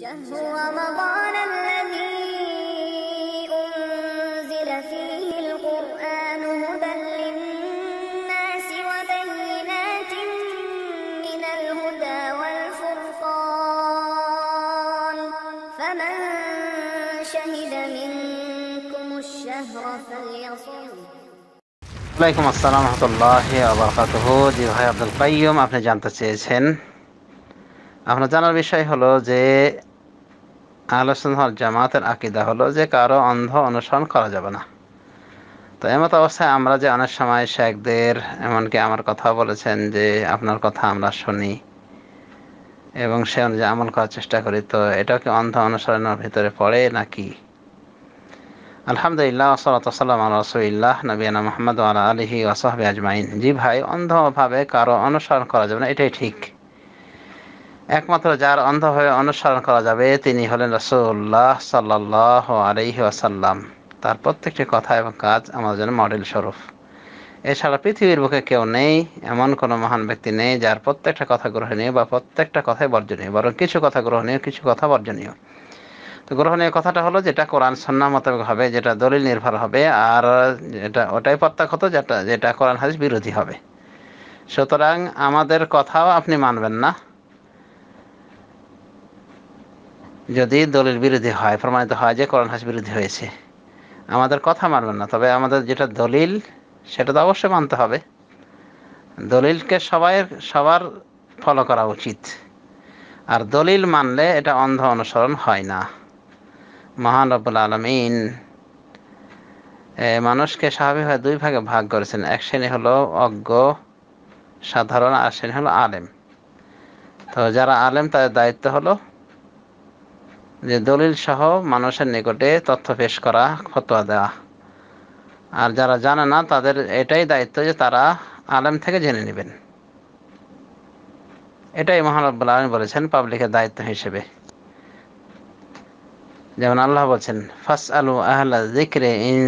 شهر رمضان الذي أنزل فيه القرآن هدى للناس وبينات من الهدى والفرقان فمن شهد منكم الشهر فليصوم ওয়ালাইকুম আসসালাম রহমতুল্লাহ আবরকাতহ জি ভাই আব্দুল কাইম আপনি জানতে চেয়েছেন আপনার জানার বিষয় হলো যে হল জামাতের আকিদা হলো যে কারো অন্ধ অনুসরণ করা যাবে না তো এমত অবস্থায় আমরা যে অনেক সময় শেখদের এমনকি আমার কথা বলেছেন যে আপনার কথা আমরা শুনি এবং সে অনুযায়ী আমল করার চেষ্টা করি তো এটাকে অন্ধ অনুসরণের ভিতরে পড়ে নাকি আলহামদুলিল্লাহ সালাম রসুল্লাহ নবীনা মোহাম্মদ আলা আলহি ওসহবে আজমাইন জি ভাই অন্ধভাবে কারো অনুসরণ করা যাবে না এটাই ঠিক একমাত্র যার অন্ধ হয়ে অনুসরণ করা যাবে তিনি হলেন রসুল্লাহ সাল্লাহ আলহি আসাল্লাম তার প্রত্যেকটি কথা এবং কাজ আমাদের জন্য মডেল স্বরূপ এছাড়া পৃথিবীর বুকে কেউ নেই এমন কোনো মহান ব্যক্তি নেই যার প্রত্যেকটা কথা গ্রহণীয় বা প্রত্যেকটা কথাই বর্জনীয় বরং কিছু কথা গ্রহণীয় কিছু কথা বর্জনীয় তো গ্রহণীয় কথাটা হলো যেটা কোরআন সন্না মোতাবেক হবে যেটা দলিল নির্ভর হবে আর এটা ওটাই প্রত্যাখ্যত যেটা যেটা কোরআন হাদিস বিরোধী হবে সুতরাং আমাদের কথাও আপনি মানবেন না যদি দলের বিরোধী হয় প্রমাণিত হয় যে কোরআন হাস বিরোধী হয়েছে আমাদের কথা মানবেন না তবে আমাদের যেটা দলিল সেটা তো অবশ্যই মানতে হবে দলিলকে সবাই সবার ফলো করা উচিত আর দলিল মানলে এটা অন্ধ অনুসরণ হয় না মহান রব্বুল আলমিন মানুষকে স্বাভাবিকভাবে দুই ভাগে ভাগ করেছেন এক শ্রেণী হলো অজ্ঞ সাধারণ আর শ্রেণী হলো আলেম তো যারা আলেম তাদের দায়িত্ব হলো যে দলিল সহ মানুষের নিকটে তথ্য পেশ করা ফতোয়া দেওয়া আর যারা জানে না তাদের এটাই দায়িত্ব যে তারা আলেম থেকে জেনে নেবেন এটাই মহানব্বুল আলম বলেছেন পাবলিকের দায়িত্ব হিসেবে যেমন আল্লাহ বলছেন ফাস আলু আহলা জিকিরে ইন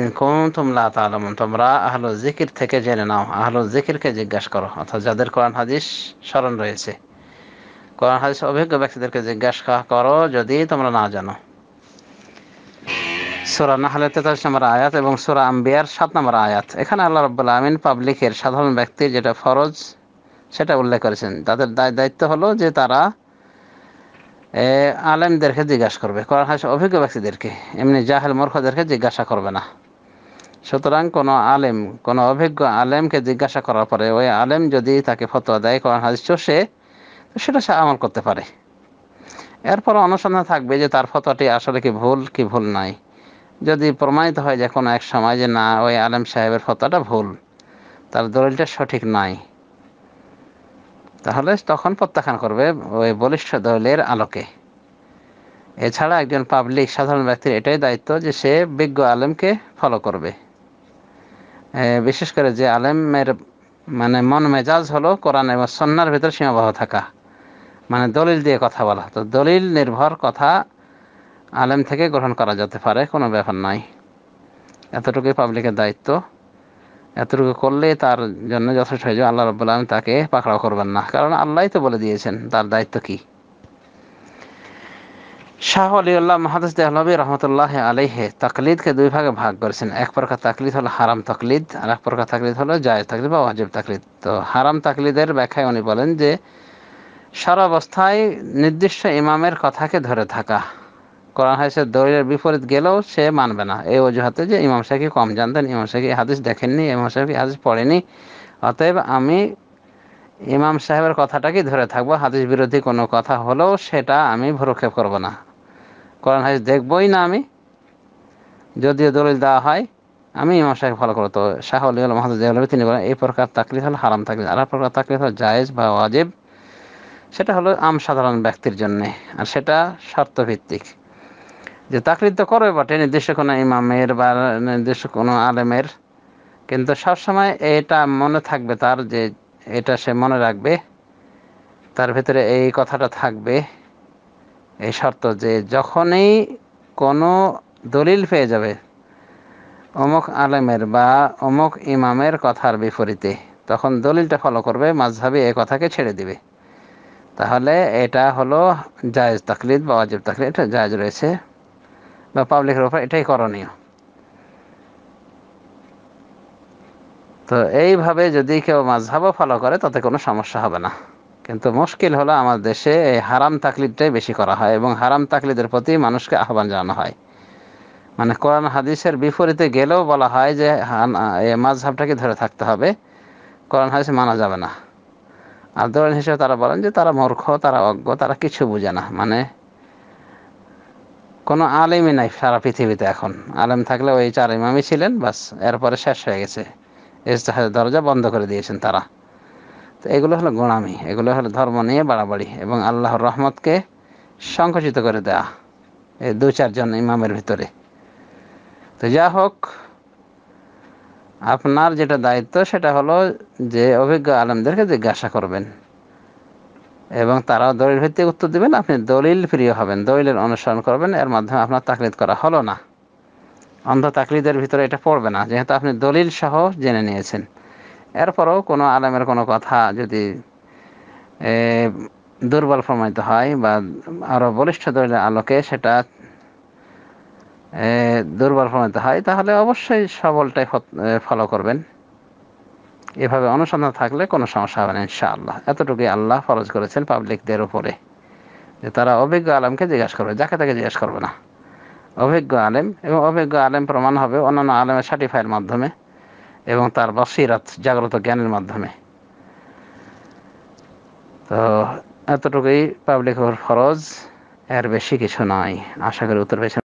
তুমলা তালামন তোমরা আহলু জিকির থেকে জেনে নাও আহলু জিকিরকে জিজ্ঞাসা করো অর্থাৎ যাদের কোরআন হাদিস স্মরণ রয়েছে কোরআন হাদিস অভিজ্ঞ ব্যক্তিদেরকে জিজ্ঞাসা করো যদি তোমরা না জানো সোরা নাহলে তেতাল্লিশ নম্বর আয়াত এবং সোরা আম্বিয়ার সাত নম্বর আয়াত এখানে আল্লাহ রব্বুল্লা আমিন পাবলিকের সাধারণ ব্যক্তির যেটা ফরজ সেটা উল্লেখ করেছেন তাদের দায়িত্ব হলো যে তারা আলেমদেরকে জিজ্ঞাসা করবে কোরআন হাদিস অভিজ্ঞ ব্যক্তিদেরকে এমনি জাহেল মূর্খদেরকে জিজ্ঞাসা করবে না সুতরাং কোনো আলেম কোনো অভিজ্ঞ আলেমকে জিজ্ঞাসা করার পরে ওই আলেম যদি তাকে ফতোয়া দেয় কোরআন হাদিস চোষে সেটা সে আমল করতে পারে এরপর অনুসন্ধান থাকবে যে তার ফতোয়াটি আসলে কি ভুল কি ভুল নাই যদি প্রমাণিত হয় যে কোনো এক সময় যে না ওই আলেম সাহেবের ফতোয়াটা ভুল তার দলিলটা সঠিক নাই তাহলে তখন প্রত্যাখ্যান করবে ওই বলিষ্ঠ দলের আলোকে এছাড়া একজন পাবলিক সাধারণ ব্যক্তির এটাই দায়িত্ব যে সে বিজ্ঞ আলেমকে ফলো করবে বিশেষ করে যে আলেমের মানে মন মেজাজ হলো কোরআন এবং সন্ন্যার ভিতরে সীমাবদ্ধ থাকা মানে দলিল দিয়ে কথা বলা তো দলিল নির্ভর কথা আলেম থেকে গ্রহণ করা যেতে পারে কোনো ব্যাপার নাই এতটুকুই পাবলিকের দায়িত্ব এতটুকু করলে তার জন্য যথেষ্ট হয়ে যাবে আল্লাহ রব আলম তাকে পাকড়াও করবেন না কারণ আল্লাহ তো বলে দিয়েছেন তার দায়িত্ব কী শাহ আলিউল্লাহ মাহাদুস দেহলবী রহমতুল্লাহ আলহে তাকলিদকে দুই ভাগে ভাগ করেছেন এক প্রকার তাকলিদ হলো হারাম তাকলিদ আর এক প্রকার তাকলিদ হলো জায়দ তাকলিদ বা ওয়াজিব তাকলিদ তো হারাম তাকলিদের ব্যাখ্যায় উনি বলেন যে সর্বাবস্থায় নির্দিষ্ট ইমামের কথাকে ধরে থাকা কোরআন হাদিসের দলিলের বিপরীত গেলেও সে মানবে না এই অজুহাতে যে ইমাম সাহেব কম জানতেন ইমাম সাহেব হাদিস দেখেননি ইমাম সাহেব হাদিস পড়েনি অতএব আমি ইমাম সাহেবের কথাটাকেই ধরে থাকবো হাদিস বিরোধী কোনো কথা হলেও সেটা আমি ভরক্ষেপ করব না কোরআন হাদিস দেখবই না আমি যদিও দলিল দেওয়া হয় আমি ইমাম সাহেব ফলো করতো শাহ আলী আল মাহাদ তিনি বলেন এই প্রকার তাকলিফ হল হারাম তাকলিফ আর প্রকার তাকলিফ হল জায়েজ বা ওয়াজিব সেটা হলো আম সাধারণ ব্যক্তির জন্যে আর সেটা স্বার্থভিত্তিক যে তাকলিদ তো করে বটে নির্দিষ্ট কোনো ইমামের বা নির্দিষ্ট কোনো আলেমের কিন্তু সবসময় এটা মনে থাকবে তার যে এটা সে মনে রাখবে তার ভিতরে এই কথাটা থাকবে এই শর্ত যে যখনই কোনো দলিল পেয়ে যাবে অমুক আলেমের বা অমুক ইমামের কথার বিপরীতে তখন দলিলটা ফলো করবে মাঝহাবি এ কথাকে ছেড়ে দিবে তাহলে এটা হলো জায়েজ তাকলিদ বা ওয়াজিব তাকলিদ এটা জায়েজ রয়েছে বা পাবলিকের উপর এটাই করণীয় তো এইভাবে যদি কেউ মাঝহাবও ফলো করে তাতে কোনো সমস্যা হবে না কিন্তু মুশকিল হলো আমার দেশে এই হারাম তাকলিদটাই বেশি করা হয় এবং হারাম তাকলিদের প্রতি মানুষকে আহ্বান জানানো হয় মানে কোরআন হাদিসের বিপরীতে গেলেও বলা হয় যে মাঝহাবটাকে ধরে থাকতে হবে কোরআন হাদিস মানা যাবে না আর ধরেন হিসেবে তারা বলেন যে তারা মূর্খ তারা অজ্ঞ তারা কিছু বোঝে না মানে কোনো আলেমই নাই সারা পৃথিবীতে এখন আলেম থাকলে ওই চার ইমামই ছিলেন বাস এরপরে শেষ হয়ে গেছে ইস্তাহার দরজা বন্ধ করে দিয়েছেন তারা তো এগুলো হলো গোড়ামি এগুলো হলো ধর্ম নিয়ে বাড়াবাড়ি এবং আল্লাহর রহমতকে সংকুচিত করে দেয়া এই দু চারজন ইমামের ভিতরে তো যা হোক আপনার যেটা দায়িত্ব সেটা হলো যে অভিজ্ঞ আলমদেরকে জিজ্ঞাসা করবেন এবং তারাও দলিল ভিত্তিক উত্তর দেবেন আপনি দলিল প্রিয় হবেন দলিলের অনুসরণ করবেন এর মাধ্যমে আপনার তাকলিদ করা হলো না অন্ধ তাকলিদের ভিতরে এটা পড়বে না যেহেতু আপনি দলিল সহ জেনে নিয়েছেন এরপরও কোনো আলেমের কোনো কথা যদি দুর্বল প্রমাণিত হয় বা আরও বলিষ্ঠ দলের আলোকে সেটা দুর্বল প্রমাণিত হয় তাহলে অবশ্যই সবলটাই ফলো করবেন এভাবে অনুসন্ধান থাকলে কোনো সমস্যা হবে না ইনশাআল্লাহ এতটুকুই আল্লাহ ফরজ করেছেন পাবলিকদের উপরে যে তারা অভিজ্ঞ আলেমকে জিজ্ঞাসা করবে যাকে তাকে জিজ্ঞাসা করবে না অভিজ্ঞ আলেম এবং অভিজ্ঞ আলেম প্রমাণ হবে অন্যান্য আলেমের সার্টিফাইয়ের মাধ্যমে এবং তার বসিরাত জাগ্রত জ্ঞানের মাধ্যমে তো এতটুকুই পাবলিক ফরজ এর বেশি কিছু নাই আশা করি উত্তর পেয়েছেন